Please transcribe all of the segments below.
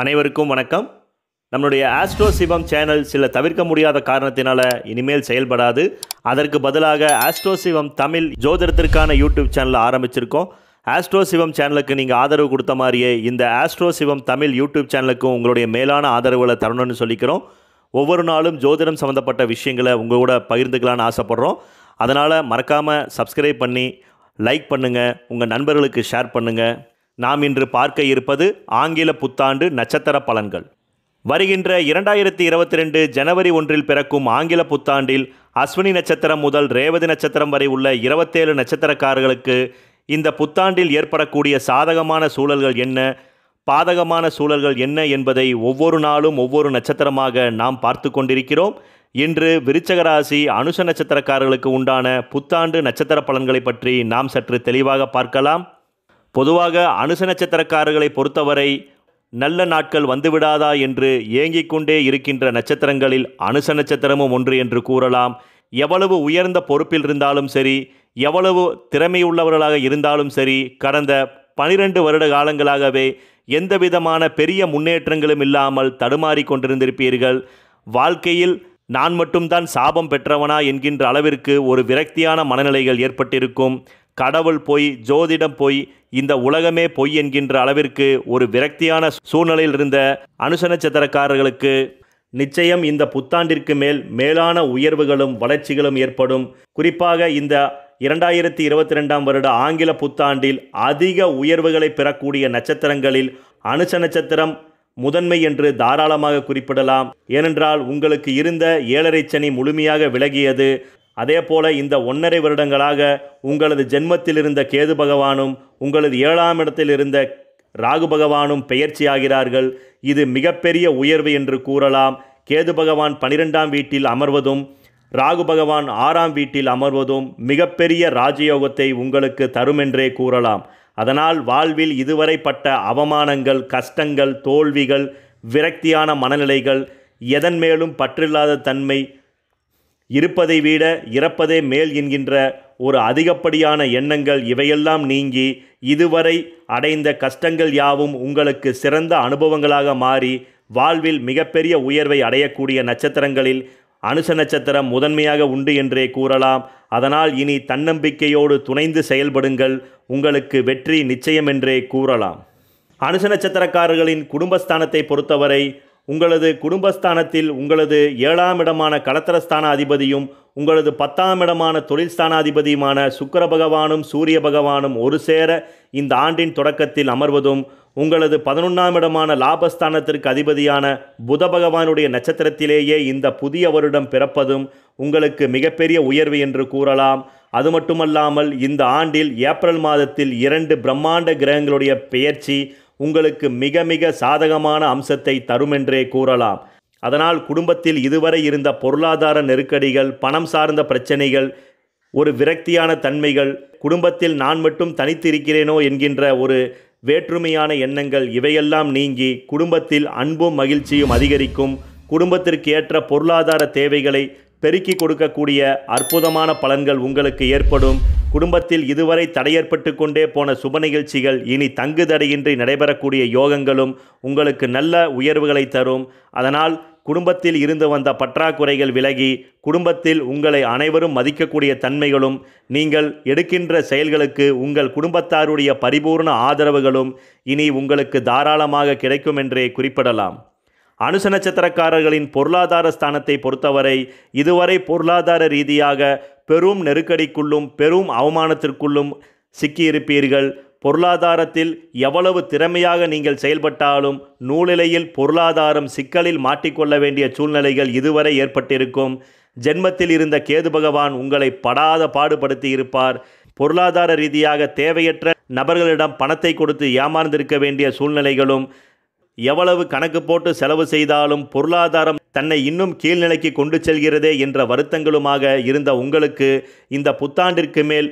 அனைவருக்கும் வணக்கம் நம்மளுடைய ஆஸ்ட்ரோ சிவம் சேனல் சில தவிர்க்க முடியாத காரணத்தினால இனிமேல் செயல்படாது அதற்கு பதிலாக ஆஸ்ட்ரோ சிவம் தமிழ் ஜோதிடத்திற்கான யூடியூப் சேனலை ஆரம்பிச்சிருக்கோம் ஆஸ்ட்ரோ சிவம் சேனலுக்கு நீங்கள் ஆதரவு கொடுத்த மாதிரியே இந்த ஆஸ்ட்ரோ சிவம் தமிழ் யூடியூப் சேனலுக்கும் உங்களுடைய மேலான ஆதரவுகளை தரணும்னு சொல்லிக்கிறோம் ஒவ்வொரு நாளும் ஜோதிடம் சம்மந்தப்பட்ட விஷயங்களை உங்கள் கூட பகிர்ந்துக்கலான்னு ஆசைப்பட்றோம் அதனால் மறக்காமல் சப்ஸ்கிரைப் பண்ணி லைக் பண்ணுங்கள் உங்கள் நண்பர்களுக்கு ஷேர் பண்ணுங்கள் நாம் இன்று பார்க்க இருப்பது ஆங்கில புத்தாண்டு நட்சத்திர பலன்கள் வருகின்ற இரண்டாயிரத்தி இருபத்தி ரெண்டு ஜனவரி ஒன்றில் பிறக்கும் ஆங்கில புத்தாண்டில் அஸ்வினி நட்சத்திரம் முதல் ரேவதி நட்சத்திரம் வரை உள்ள இருபத்தேழு நட்சத்திரக்காரர்களுக்கு இந்த புத்தாண்டில் ஏற்படக்கூடிய சாதகமான சூழல்கள் என்ன பாதகமான சூழல்கள் என்ன என்பதை ஒவ்வொரு நாளும் ஒவ்வொரு நட்சத்திரமாக நாம் பார்த்து கொண்டிருக்கிறோம் இன்று விருச்சகராசி அனுஷ நட்சத்திரக்காரர்களுக்கு உண்டான புத்தாண்டு நட்சத்திர பலன்களை பற்றி நாம் சற்று தெளிவாக பார்க்கலாம் பொதுவாக அனுச நட்சத்திரக்காரர்களை பொறுத்தவரை நல்ல நாட்கள் வந்துவிடாதா என்று ஏங்கிக் கொண்டே இருக்கின்ற நட்சத்திரங்களில் அனுச நட்சத்திரமும் ஒன்று என்று கூறலாம் எவ்வளவு உயர்ந்த பொறுப்பில் இருந்தாலும் சரி எவ்வளவு திறமையுள்ளவர்களாக இருந்தாலும் சரி கடந்த பனிரெண்டு வருட காலங்களாகவே எந்தவிதமான பெரிய முன்னேற்றங்களும் இல்லாமல் தடுமாறி கொண்டிருந்திருப்பீர்கள் வாழ்க்கையில் நான் மட்டும்தான் சாபம் பெற்றவனா என்கின்ற அளவிற்கு ஒரு விரக்தியான மனநிலைகள் ஏற்பட்டிருக்கும் கடவுள் போய் ஜோதிடம் போய் இந்த உலகமே பொய் என்கின்ற அளவிற்கு ஒரு விரக்தியான சூழ்நிலையில் இருந்த அனுச நிச்சயம் இந்த புத்தாண்டிற்கு மேல் மேலான உயர்வுகளும் வளர்ச்சிகளும் ஏற்படும் குறிப்பாக இந்த இரண்டாயிரத்தி இருபத்தி ரெண்டாம் வருட ஆங்கில புத்தாண்டில் அதிக உயர்வுகளை பெறக்கூடிய நட்சத்திரங்களில் அனுச நட்சத்திரம் முதன்மை என்று தாராளமாக குறிப்பிடலாம் ஏனென்றால் உங்களுக்கு இருந்த ஏழரை சனி முழுமையாக விலகியது அதே போல இந்த ஒன்றரை வருடங்களாக உங்களது ஜென்மத்தில் இருந்த கேது பகவானும் உங்களது ஏழாம் இடத்தில் இருந்த ராகு பகவானும் பெயர்ச்சியாகிறார்கள் இது மிகப்பெரிய உயர்வு என்று கூறலாம் கேது பகவான் பனிரெண்டாம் வீட்டில் அமர்வதும் ராகு பகவான் ஆறாம் வீட்டில் அமர்வதும் மிகப்பெரிய ராஜயோகத்தை உங்களுக்கு தரும் என்றே கூறலாம் அதனால் வாழ்வில் இதுவரை பட்ட அவமானங்கள் கஷ்டங்கள் தோல்விகள் விரக்தியான மனநிலைகள் எதன் மேலும் பற்றில்லாத தன்மை இருப்பதை விட இறப்பதே மேல் என்கின்ற ஒரு அதிகப்படியான எண்ணங்கள் இவையெல்லாம் நீங்கி இதுவரை அடைந்த கஷ்டங்கள் யாவும் உங்களுக்கு சிறந்த அனுபவங்களாக மாறி வாழ்வில் மிகப்பெரிய உயர்வை அடையக்கூடிய நட்சத்திரங்களில் அனுச நட்சத்திரம் முதன்மையாக உண்டு என்றே கூறலாம் அதனால் இனி தன்னம்பிக்கையோடு துணைந்து செயல்படுங்கள் உங்களுக்கு வெற்றி நிச்சயம் என்றே கூறலாம் அனுச நட்சத்திரக்காரர்களின் குடும்பஸ்தானத்தை பொறுத்தவரை உங்களது குடும்பஸ்தானத்தில் உங்களது ஏழாம் இடமான கலத்தரஸ்தான அதிபதியும் உங்களது பத்தாம் இடமான தொழில் ஸ்தானாதிபதியுமான சுக்கர பகவானும் சூரிய பகவானும் ஒரு சேர இந்த ஆண்டின் தொடக்கத்தில் அமர்வதும் உங்களது பதினொன்றாம் இடமான லாபஸ்தானத்திற்கு அதிபதியான புத பகவானுடைய நட்சத்திரத்திலேயே இந்த புதிய வருடம் பிறப்பதும் உங்களுக்கு மிகப்பெரிய உயர்வு என்று கூறலாம் அது மட்டுமல்லாமல் இந்த ஆண்டில் ஏப்ரல் மாதத்தில் இரண்டு பிரம்மாண்ட கிரகங்களுடைய பெயர்ச்சி உங்களுக்கு மிக மிக சாதகமான அம்சத்தை தருமென்றே கூறலாம் அதனால் குடும்பத்தில் இதுவரை இருந்த பொருளாதார நெருக்கடிகள் பணம் சார்ந்த பிரச்சனைகள் ஒரு விரக்தியான தன்மைகள் குடும்பத்தில் நான் மட்டும் தனித்து இருக்கிறேனோ என்கின்ற ஒரு வேற்றுமையான எண்ணங்கள் இவையெல்லாம் நீங்கி குடும்பத்தில் அன்பும் மகிழ்ச்சியும் அதிகரிக்கும் குடும்பத்திற்கு ஏற்ற பொருளாதார தேவைகளை பெருக்கி கொடுக்கக்கூடிய அற்புதமான பலன்கள் உங்களுக்கு ஏற்படும் குடும்பத்தில் இதுவரை தடையற்பட்டு கொண்டே போன சுப நிகழ்ச்சிகள் இனி தங்கு தடையின்றி நடைபெறக்கூடிய யோகங்களும் உங்களுக்கு நல்ல உயர்வுகளை தரும் அதனால் குடும்பத்தில் இருந்து வந்த பற்றாக்குறைகள் விலகி குடும்பத்தில் உங்களை அனைவரும் மதிக்கக்கூடிய தன்மைகளும் நீங்கள் எடுக்கின்ற செயல்களுக்கு உங்கள் குடும்பத்தாருடைய பரிபூர்ண ஆதரவுகளும் இனி உங்களுக்கு தாராளமாக கிடைக்கும் என்றே குறிப்பிடலாம் அனுச நட்சத்திரக்காரர்களின் பொருளாதார ஸ்தானத்தை பொறுத்தவரை இதுவரை பொருளாதார ரீதியாக பெரும் நெருக்கடிக்குள்ளும் பெரும் அவமானத்திற்குள்ளும் சிக்கியிருப்பீர்கள் பொருளாதாரத்தில் எவ்வளவு திறமையாக நீங்கள் செயல்பட்டாலும் நூலிலையில் பொருளாதாரம் சிக்கலில் மாட்டிக்கொள்ள வேண்டிய சூழ்நிலைகள் இதுவரை ஏற்பட்டிருக்கும் ஜென்மத்தில் இருந்த கேது பகவான் உங்களை படாத பாடுபடுத்தி இருப்பார் பொருளாதார ரீதியாக தேவையற்ற நபர்களிடம் பணத்தை கொடுத்து ஏமாந்திருக்க வேண்டிய சூழ்நிலைகளும் எவ்வளவு கணக்கு போட்டு செலவு செய்தாலும் பொருளாதாரம் தன்னை இன்னும் கீழ்நிலைக்கு கொண்டு செல்கிறதே என்ற வருத்தங்களுமாக இருந்த உங்களுக்கு இந்த புத்தாண்டிற்கு மேல்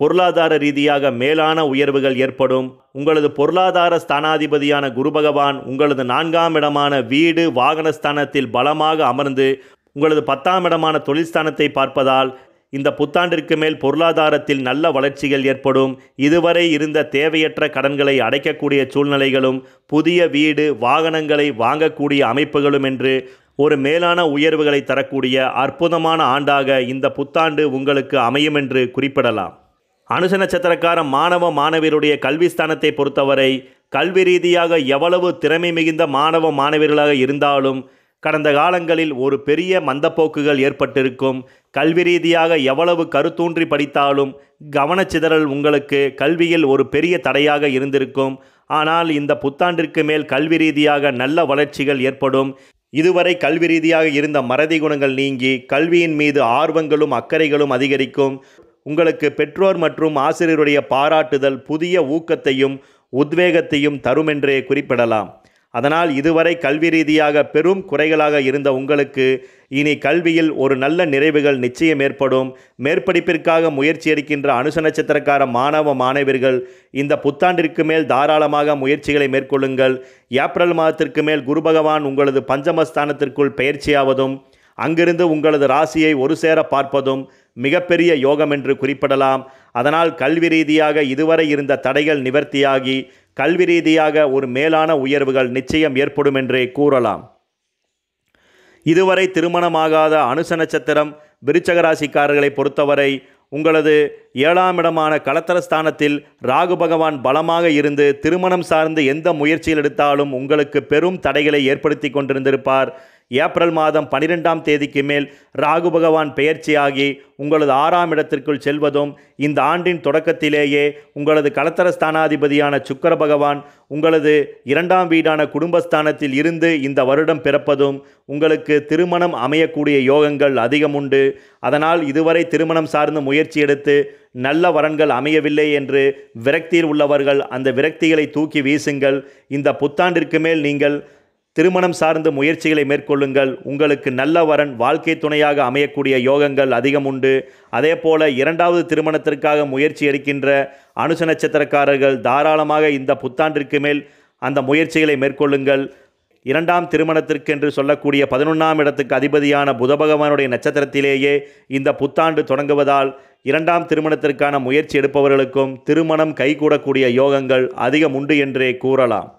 பொருளாதார ரீதியாக மேலான உயர்வுகள் ஏற்படும் உங்களது பொருளாதார ஸ்தானாதிபதியான குரு பகவான் உங்களது நான்காம் இடமான வீடு வாகன ஸ்தானத்தில் பலமாக அமர்ந்து உங்களது பத்தாம் இடமான தொழில் ஸ்தானத்தை பார்ப்பதால் இந்த புத்தாண்டிற்கு மேல் பொருளாதாரத்தில் நல்ல வளர்ச்சிகள் ஏற்படும் இதுவரை இருந்த தேவையற்ற கடன்களை அடைக்கக்கூடிய சூழ்நிலைகளும் புதிய வீடு வாகனங்களை வாங்கக்கூடிய அமைப்புகளும் என்று ஒரு மேலான உயர்வுகளை தரக்கூடிய அற்புதமான ஆண்டாக இந்த புத்தாண்டு உங்களுக்கு அமையும் என்று குறிப்பிடலாம் அனுச நட்சத்திரக்கார மாணவ மாணவியருடைய கல்வி ஸ்தானத்தை பொறுத்தவரை கல்வி ரீதியாக எவ்வளவு திறமை மிகுந்த மாணவ மாணவியர்களாக இருந்தாலும் கடந்த காலங்களில் ஒரு பெரிய மந்தப்போக்குகள் ஏற்பட்டிருக்கும் கல்வி ரீதியாக எவ்வளவு கருத்தூன்றி படித்தாலும் கவனச்சிதறல் உங்களுக்கு கல்வியில் ஒரு பெரிய தடையாக இருந்திருக்கும் ஆனால் இந்த புத்தாண்டிற்கு மேல் கல்வி ரீதியாக நல்ல வளர்ச்சிகள் ஏற்படும் இதுவரை கல்வி ரீதியாக இருந்த மறதி குணங்கள் நீங்கி கல்வியின் மீது ஆர்வங்களும் அக்கறைகளும் அதிகரிக்கும் உங்களுக்கு பெற்றோர் மற்றும் ஆசிரியருடைய பாராட்டுதல் புதிய ஊக்கத்தையும் உத்வேகத்தையும் தருமென்றே குறிப்பிடலாம் அதனால் இதுவரை கல்வி ரீதியாக பெரும் குறைகளாக இருந்த உங்களுக்கு இனி கல்வியில் ஒரு நல்ல நிறைவுகள் நிச்சயம் ஏற்படும் மேற்படிப்பிற்காக முயற்சி எடுக்கின்ற அனுச நட்சத்திரக்கார மாணவ மாணவர்கள் இந்த புத்தாண்டிற்கு மேல் தாராளமாக முயற்சிகளை மேற்கொள்ளுங்கள் ஏப்ரல் மாதத்திற்கு மேல் குரு பகவான் உங்களது பஞ்சமஸ்தானத்திற்குள் பயிற்சியாவதும் அங்கிருந்து உங்களது ராசியை ஒரு சேர பார்ப்பதும் மிகப்பெரிய யோகம் என்று குறிப்பிடலாம் அதனால் கல்வி ரீதியாக இதுவரை இருந்த தடைகள் நிவர்த்தியாகி கல்வி ரீதியாக ஒரு மேலான உயர்வுகள் நிச்சயம் ஏற்படும் என்றே கூறலாம் இதுவரை திருமணமாகாத அனுச நட்சத்திரம் விருச்சகராசிக்காரர்களை பொறுத்தவரை உங்களது ஏழாம் இடமான கலத்தரஸ்தானத்தில் ராகு பகவான் பலமாக இருந்து திருமணம் சார்ந்து எந்த முயற்சியில் எடுத்தாலும் உங்களுக்கு பெரும் தடைகளை ஏற்படுத்தி கொண்டிருந்திருப்பார் ஏப்ரல் மாதம் பனிரெண்டாம் தேதிக்கு மேல் ராகு பகவான் பெயர்ச்சியாகி உங்களது ஆறாம் இடத்திற்குள் செல்வதும் இந்த ஆண்டின் தொடக்கத்திலேயே உங்களது கலத்தர ஸ்தானாதிபதியான சுக்கர பகவான் உங்களது இரண்டாம் வீடான குடும்பஸ்தானத்தில் இருந்து இந்த வருடம் பிறப்பதும் உங்களுக்கு திருமணம் அமையக்கூடிய யோகங்கள் அதிகம் உண்டு அதனால் இதுவரை திருமணம் சார்ந்த முயற்சி எடுத்து நல்ல வரன்கள் அமையவில்லை என்று விரக்தியில் உள்ளவர்கள் அந்த விரக்திகளை தூக்கி வீசுங்கள் இந்த புத்தாண்டிற்கு மேல் நீங்கள் திருமணம் சார்ந்த முயற்சிகளை மேற்கொள்ளுங்கள் உங்களுக்கு நல்ல வரன் வாழ்க்கை துணையாக அமையக்கூடிய யோகங்கள் அதிகம் உண்டு அதே போல இரண்டாவது திருமணத்திற்காக முயற்சி எடுக்கின்ற அனுச நட்சத்திரக்காரர்கள் தாராளமாக இந்த புத்தாண்டிற்கு மேல் அந்த முயற்சிகளை மேற்கொள்ளுங்கள் இரண்டாம் திருமணத்திற்கு என்று சொல்லக்கூடிய பதினொன்றாம் இடத்துக்கு அதிபதியான புதபகவானுடைய நட்சத்திரத்திலேயே இந்த புத்தாண்டு தொடங்குவதால் இரண்டாம் திருமணத்திற்கான முயற்சி எடுப்பவர்களுக்கும் திருமணம் கைகூடக்கூடிய யோகங்கள் அதிகம் உண்டு என்றே கூறலாம்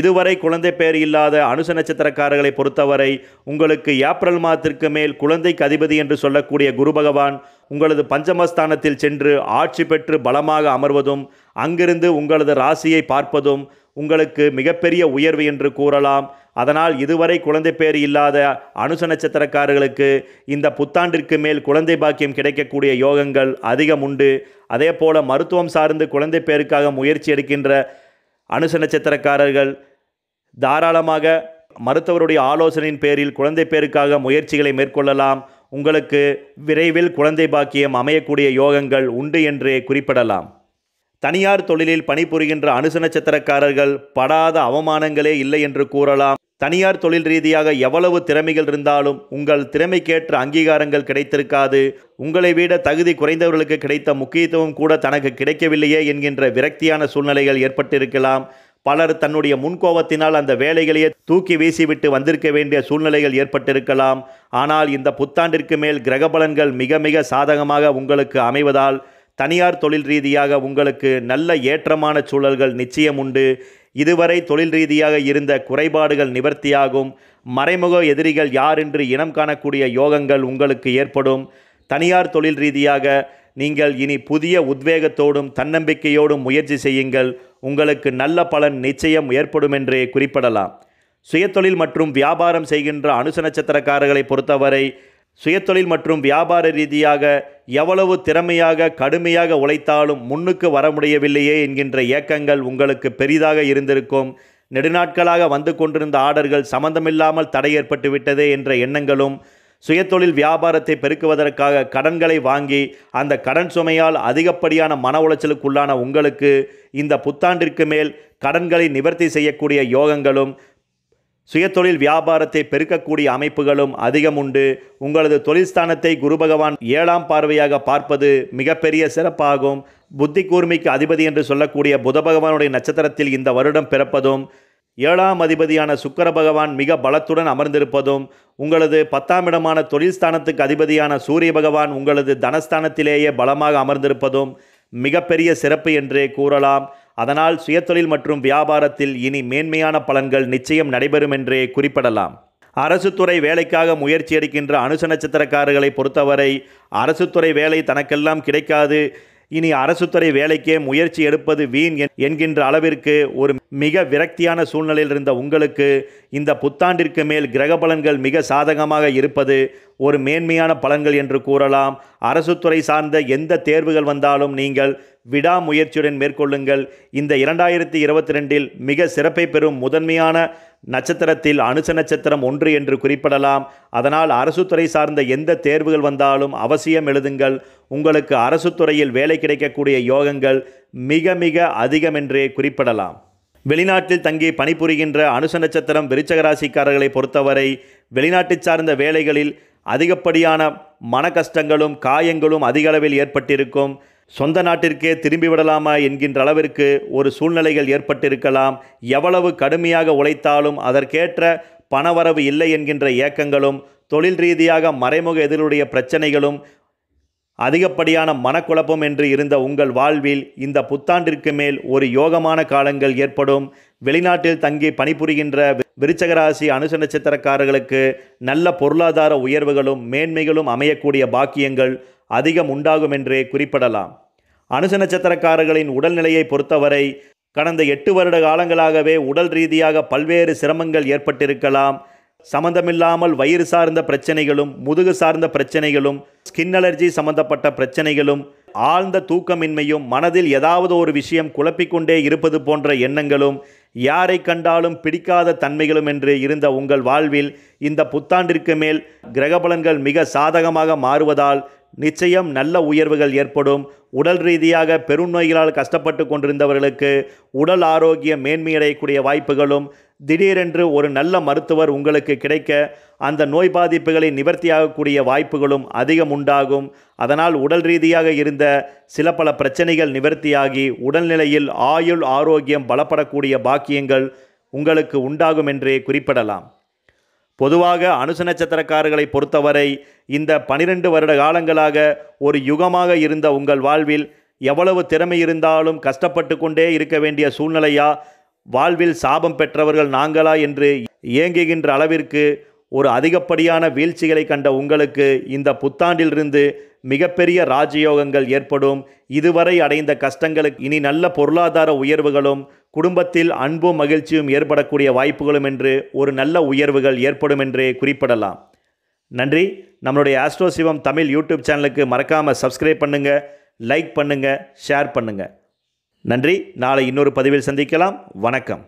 இதுவரை குழந்தை பேர் இல்லாத அனுச நட்சத்திரக்காரர்களை பொறுத்தவரை உங்களுக்கு ஏப்ரல் மாதத்திற்கு மேல் குழந்தைக்கு அதிபதி என்று சொல்லக்கூடிய குரு பகவான் உங்களது பஞ்சமஸ்தானத்தில் சென்று ஆட்சி பெற்று பலமாக அமர்வதும் அங்கிருந்து உங்களது ராசியை பார்ப்பதும் உங்களுக்கு மிகப்பெரிய உயர்வு என்று கூறலாம் அதனால் இதுவரை குழந்தை பேர் இல்லாத அனுச நட்சத்திரக்காரர்களுக்கு இந்த புத்தாண்டிற்கு மேல் குழந்தை பாக்கியம் கிடைக்கக்கூடிய யோகங்கள் அதிகம் உண்டு அதே போல் மருத்துவம் சார்ந்து குழந்தை பேருக்காக முயற்சி எடுக்கின்ற அனுச நட்சத்திரக்காரர்கள் தாராளமாக மருத்துவருடைய ஆலோசனையின் பேரில் குழந்தை பேருக்காக முயற்சிகளை மேற்கொள்ளலாம் உங்களுக்கு விரைவில் குழந்தை பாக்கியம் அமையக்கூடிய யோகங்கள் உண்டு என்றே குறிப்பிடலாம் தனியார் தொழிலில் பணிபுரிகின்ற அனுச நட்சத்திரக்காரர்கள் படாத அவமானங்களே இல்லை என்று கூறலாம் தனியார் தொழில் ரீதியாக எவ்வளவு திறமைகள் இருந்தாலும் உங்கள் திறமைக்கேற்ற அங்கீகாரங்கள் கிடைத்திருக்காது உங்களை விட தகுதி குறைந்தவர்களுக்கு கிடைத்த முக்கியத்துவம் கூட தனக்கு கிடைக்கவில்லையே என்கின்ற விரக்தியான சூழ்நிலைகள் ஏற்பட்டிருக்கலாம் பலர் தன்னுடைய முன்கோபத்தினால் அந்த வேலைகளையே தூக்கி வீசிவிட்டு வந்திருக்க வேண்டிய சூழ்நிலைகள் ஏற்பட்டிருக்கலாம் ஆனால் இந்த புத்தாண்டிற்கு மேல் கிரகபலன்கள் மிக மிக சாதகமாக உங்களுக்கு அமைவதால் தனியார் தொழில் ரீதியாக உங்களுக்கு நல்ல ஏற்றமான சூழல்கள் நிச்சயம் உண்டு இதுவரை தொழில் ரீதியாக இருந்த குறைபாடுகள் நிவர்த்தியாகும் மறைமுக எதிரிகள் யார் என்று இனம் காணக்கூடிய யோகங்கள் உங்களுக்கு ஏற்படும் தனியார் தொழில் ரீதியாக நீங்கள் இனி புதிய உத்வேகத்தோடும் தன்னம்பிக்கையோடும் முயற்சி செய்யுங்கள் உங்களுக்கு நல்ல பலன் நிச்சயம் ஏற்படும் என்றே குறிப்பிடலாம் சுயத்தொழில் மற்றும் வியாபாரம் செய்கின்ற அனுச நட்சத்திரக்காரர்களை பொறுத்தவரை சுயத்தொழில் மற்றும் வியாபார ரீதியாக எவ்வளவு திறமையாக கடுமையாக உழைத்தாலும் முன்னுக்கு வர முடியவில்லையே என்கின்ற ஏக்கங்கள் உங்களுக்கு பெரிதாக இருந்திருக்கும் நெடுநாட்களாக வந்து கொண்டிருந்த ஆர்டர்கள் சம்பந்தமில்லாமல் தடை ஏற்பட்டு விட்டதே என்ற எண்ணங்களும் சுயத்தொழில் வியாபாரத்தை பெருக்குவதற்காக கடன்களை வாங்கி அந்த கடன் சுமையால் அதிகப்படியான மன உளைச்சலுக்குள்ளான உங்களுக்கு இந்த புத்தாண்டிற்கு மேல் கடன்களை நிவர்த்தி செய்யக்கூடிய யோகங்களும் சுயத்தொழில் வியாபாரத்தை பெருக்கக்கூடிய அமைப்புகளும் அதிகம் உண்டு உங்களது தொழில்ஸ்தானத்தை குரு பகவான் ஏழாம் பார்வையாக பார்ப்பது மிகப்பெரிய சிறப்பாகும் புத்தி கூர்மைக்கு அதிபதி என்று சொல்லக்கூடிய புத பகவானுடைய நட்சத்திரத்தில் இந்த வருடம் பிறப்பதும் ஏழாம் அதிபதியான சுக்கர பகவான் மிக பலத்துடன் அமர்ந்திருப்பதும் உங்களது பத்தாம் இடமான தொழில்ஸ்தானத்துக்கு அதிபதியான சூரிய பகவான் உங்களது தனஸ்தானத்திலேயே பலமாக அமர்ந்திருப்பதும் மிகப்பெரிய சிறப்பு என்றே கூறலாம் அதனால் சுயத்தொழில் மற்றும் வியாபாரத்தில் இனி மேன்மையான பலன்கள் நிச்சயம் நடைபெறும் என்றே குறிப்பிடலாம் அரசு துறை வேலைக்காக முயற்சி எடுக்கின்ற அனுச நட்சத்திரக்காரர்களை பொறுத்தவரை அரசு துறை வேலை தனக்கெல்லாம் கிடைக்காது இனி அரசு துறை வேலைக்கே முயற்சி எடுப்பது வீண் என்கின்ற அளவிற்கு ஒரு மிக விரக்தியான சூழ்நிலையில் இருந்த உங்களுக்கு இந்த புத்தாண்டிற்கு மேல் கிரக பலன்கள் மிக சாதகமாக இருப்பது ஒரு மேன்மையான பலன்கள் என்று கூறலாம் அரசு துறை சார்ந்த எந்த தேர்வுகள் வந்தாலும் நீங்கள் விடாமுயற்சியுடன் மேற்கொள்ளுங்கள் இந்த இரண்டாயிரத்தி இருபத்தி ரெண்டில் மிக சிறப்பை பெறும் முதன்மையான நட்சத்திரத்தில் அனுச நட்சத்திரம் ஒன்று என்று குறிப்பிடலாம் அதனால் அரசு துறை சார்ந்த எந்த தேர்வுகள் வந்தாலும் அவசியம் எழுதுங்கள் உங்களுக்கு அரசு துறையில் வேலை கிடைக்கக்கூடிய யோகங்கள் மிக மிக அதிகம் என்றே குறிப்பிடலாம் வெளிநாட்டில் தங்கி பணிபுரிகின்ற அனுச நட்சத்திரம் விருச்சகராசிக்காரர்களை பொறுத்தவரை வெளிநாட்டை சார்ந்த வேலைகளில் அதிகப்படியான மன கஷ்டங்களும் காயங்களும் அதிக அளவில் ஏற்பட்டிருக்கும் சொந்த நாட்டிற்கே திரும்பி விடலாமா என்கின்ற அளவிற்கு ஒரு சூழ்நிலைகள் ஏற்பட்டிருக்கலாம் எவ்வளவு கடுமையாக உழைத்தாலும் அதற்கேற்ற பணவரவு இல்லை என்கின்ற ஏக்கங்களும் தொழில் ரீதியாக மறைமுக எதிருடைய பிரச்சனைகளும் அதிகப்படியான மனக்குழப்பம் என்று இருந்த உங்கள் வாழ்வில் இந்த புத்தாண்டிற்கு மேல் ஒரு யோகமான காலங்கள் ஏற்படும் வெளிநாட்டில் தங்கி பணிபுரிகின்ற விருச்சகராசி அனுச நட்சத்திரக்காரர்களுக்கு நல்ல பொருளாதார உயர்வுகளும் மேன்மைகளும் அமையக்கூடிய பாக்கியங்கள் அதிகம் உண்டாகும் என்றே குறிப்பிடலாம் அனுச நட்சத்திரக்காரர்களின் உடல்நிலையை பொறுத்தவரை கடந்த எட்டு வருட காலங்களாகவே உடல் ரீதியாக பல்வேறு சிரமங்கள் ஏற்பட்டிருக்கலாம் சம்பந்தமில்லாமல் வயிறு சார்ந்த பிரச்சனைகளும் முதுகு சார்ந்த பிரச்சனைகளும் ஸ்கின் அலர்ஜி சம்பந்தப்பட்ட பிரச்சனைகளும் ஆழ்ந்த தூக்கமின்மையும் மனதில் ஏதாவது ஒரு விஷயம் குழப்பிக்கொண்டே இருப்பது போன்ற எண்ணங்களும் யாரை கண்டாலும் பிடிக்காத தன்மைகளும் என்று இருந்த உங்கள் வாழ்வில் இந்த புத்தாண்டிற்கு மேல் கிரகபலன்கள் மிக சாதகமாக மாறுவதால் நிச்சயம் நல்ல உயர்வுகள் ஏற்படும் உடல் ரீதியாக பெருநோய்களால் கஷ்டப்பட்டு கொண்டிருந்தவர்களுக்கு உடல் ஆரோக்கிய மேன்மையடையக்கூடிய வாய்ப்புகளும் திடீரென்று ஒரு நல்ல மருத்துவர் உங்களுக்கு கிடைக்க அந்த நோய் பாதிப்புகளை நிவர்த்தியாகக்கூடிய வாய்ப்புகளும் அதிகம் உண்டாகும் அதனால் உடல் ரீதியாக இருந்த சில பல பிரச்சனைகள் நிவர்த்தியாகி உடல்நிலையில் ஆயுள் ஆரோக்கியம் பலப்படக்கூடிய பாக்கியங்கள் உங்களுக்கு உண்டாகும் என்றே குறிப்பிடலாம் பொதுவாக அனுசு நட்சத்திரக்காரர்களை பொறுத்தவரை இந்த பனிரெண்டு வருட காலங்களாக ஒரு யுகமாக இருந்த உங்கள் வாழ்வில் எவ்வளவு திறமை இருந்தாலும் கஷ்டப்பட்டு கொண்டே இருக்க வேண்டிய சூழ்நிலையா வாழ்வில் சாபம் பெற்றவர்கள் நாங்களா என்று இயங்குகின்ற அளவிற்கு ஒரு அதிகப்படியான வீழ்ச்சிகளை கண்ட உங்களுக்கு இந்த புத்தாண்டிலிருந்து மிகப்பெரிய ராஜயோகங்கள் ஏற்படும் இதுவரை அடைந்த கஷ்டங்களுக்கு இனி நல்ல பொருளாதார உயர்வுகளும் குடும்பத்தில் அன்பும் மகிழ்ச்சியும் ஏற்படக்கூடிய வாய்ப்புகளும் என்று ஒரு நல்ல உயர்வுகள் ஏற்படும் என்றே குறிப்பிடலாம் நன்றி நம்மளுடைய ஆஸ்ட்ரோ சிவம் தமிழ் யூடியூப் சேனலுக்கு மறக்காமல் சப்ஸ்கிரைப் பண்ணுங்கள் லைக் பண்ணுங்கள் ஷேர் பண்ணுங்கள் நன்றி நாளை இன்னொரு பதிவில் சந்திக்கலாம் வணக்கம்